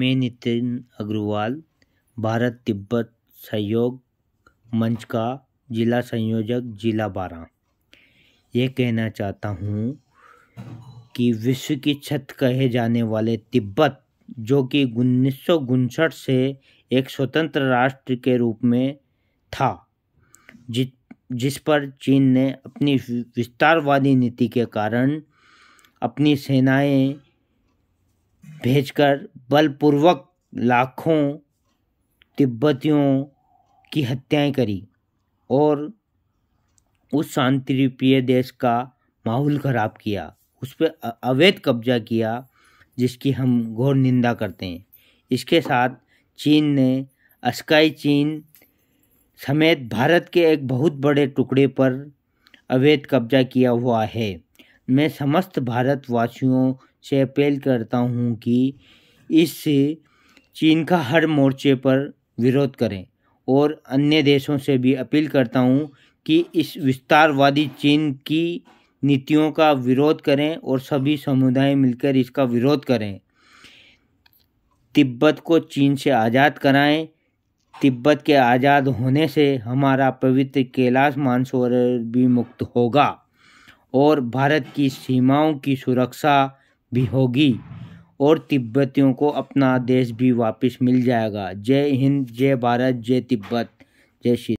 मैं नितिन अग्रवाल भारत तिब्बत सहयोग मंच का ज़िला संयोजक ज़िला बारह ये कहना चाहता हूँ कि विश्व की छत कहे जाने वाले तिब्बत जो कि उन्नीस से एक स्वतंत्र राष्ट्र के रूप में था जि जिस पर चीन ने अपनी विस्तारवादी नीति के कारण अपनी सेनाएं भेजकर बलपूर्वक लाखों तिब्बतियों की हत्याएं करी और उस शांति प्रिय देश का माहौल ख़राब किया उस पर अवैध कब्जा किया जिसकी हम घोर निंदा करते हैं इसके साथ चीन ने अस्काई चीन समेत भारत के एक बहुत बड़े टुकड़े पर अवैध कब्जा किया हुआ है मैं समस्त भारतवासियों से अपील करता हूँ कि इससे चीन का हर मोर्चे पर विरोध करें और अन्य देशों से भी अपील करता हूँ कि इस विस्तारवादी चीन की नीतियों का विरोध करें और सभी समुदाय मिलकर इसका विरोध करें तिब्बत को चीन से आज़ाद कराएं तिब्बत के आज़ाद होने से हमारा पवित्र कैलाश मानसरोवर भी मुक्त होगा और भारत की सीमाओं की सुरक्षा भी होगी और तिब्बतियों को अपना देश भी वापस मिल जाएगा जय हिंद जय भारत जय तिब्बत जय श्री